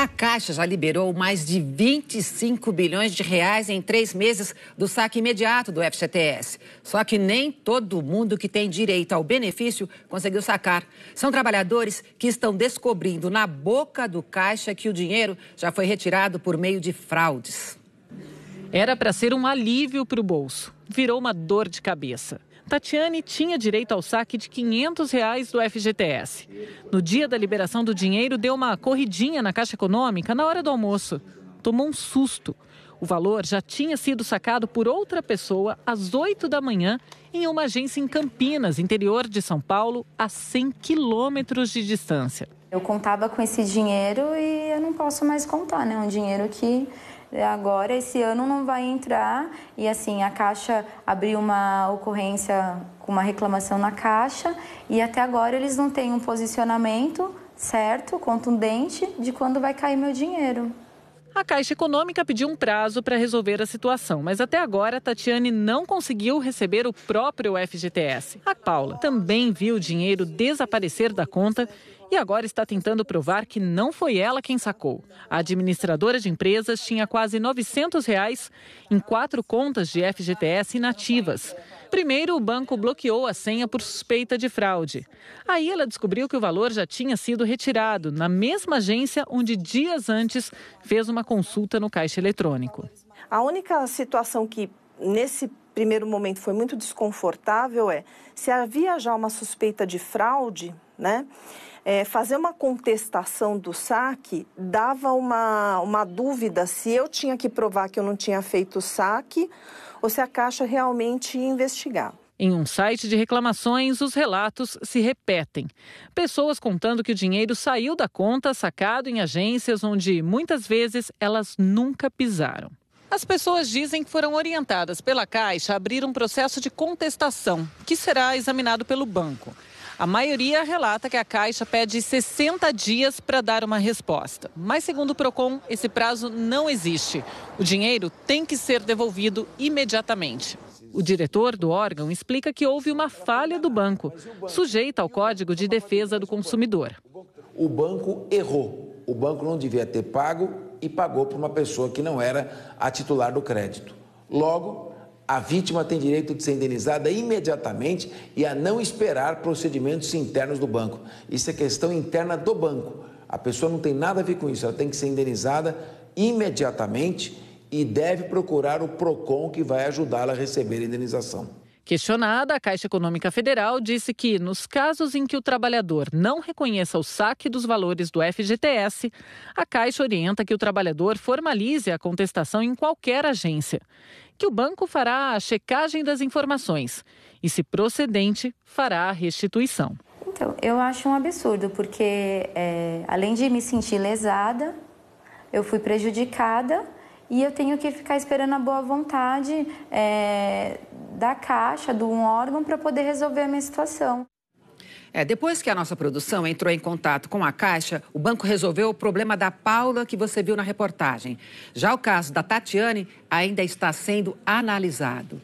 A Caixa já liberou mais de 25 bilhões de reais em três meses do saque imediato do FGTS. Só que nem todo mundo que tem direito ao benefício conseguiu sacar. São trabalhadores que estão descobrindo na boca do Caixa que o dinheiro já foi retirado por meio de fraudes. Era para ser um alívio para o bolso, virou uma dor de cabeça. Tatiane tinha direito ao saque de 500 reais do FGTS. No dia da liberação do dinheiro, deu uma corridinha na Caixa Econômica na hora do almoço. Tomou um susto. O valor já tinha sido sacado por outra pessoa às 8 da manhã em uma agência em Campinas, interior de São Paulo, a 100 quilômetros de distância. Eu contava com esse dinheiro e eu não posso mais contar, né? Um dinheiro que é, agora esse ano não vai entrar. E assim, a Caixa abriu uma ocorrência com uma reclamação na Caixa e até agora eles não têm um posicionamento certo, contundente, de quando vai cair meu dinheiro. A Caixa Econômica pediu um prazo para resolver a situação, mas até agora Tatiane não conseguiu receber o próprio FGTS. A Paula também viu o dinheiro desaparecer da conta e agora está tentando provar que não foi ela quem sacou. A administradora de empresas tinha quase 900 reais em quatro contas de FGTS inativas. Primeiro, o banco bloqueou a senha por suspeita de fraude. Aí ela descobriu que o valor já tinha sido retirado na mesma agência onde dias antes fez uma consulta no caixa eletrônico. A única situação que nesse primeiro momento foi muito desconfortável é se havia já uma suspeita de fraude, né? É, fazer uma contestação do saque dava uma, uma dúvida se eu tinha que provar que eu não tinha feito o saque ou se a Caixa realmente ia investigar. Em um site de reclamações, os relatos se repetem. Pessoas contando que o dinheiro saiu da conta sacado em agências onde muitas vezes elas nunca pisaram. As pessoas dizem que foram orientadas pela Caixa a abrir um processo de contestação, que será examinado pelo banco. A maioria relata que a Caixa pede 60 dias para dar uma resposta. Mas, segundo o PROCON, esse prazo não existe. O dinheiro tem que ser devolvido imediatamente. O diretor do órgão explica que houve uma falha do banco, sujeita ao Código de Defesa do Consumidor. O banco errou. O banco não devia ter pago e pagou para uma pessoa que não era a titular do crédito. Logo, a vítima tem direito de ser indenizada imediatamente e a não esperar procedimentos internos do banco. Isso é questão interna do banco. A pessoa não tem nada a ver com isso, ela tem que ser indenizada imediatamente e deve procurar o PROCON que vai ajudá-la a receber a indenização. Questionada, a Caixa Econômica Federal disse que, nos casos em que o trabalhador não reconheça o saque dos valores do FGTS, a Caixa orienta que o trabalhador formalize a contestação em qualquer agência, que o banco fará a checagem das informações e, se procedente, fará a restituição. Então, eu acho um absurdo, porque é, além de me sentir lesada, eu fui prejudicada e eu tenho que ficar esperando a boa vontade é, da caixa, de um órgão, para poder resolver a minha situação. É, depois que a nossa produção entrou em contato com a Caixa, o banco resolveu o problema da Paula que você viu na reportagem. Já o caso da Tatiane ainda está sendo analisado.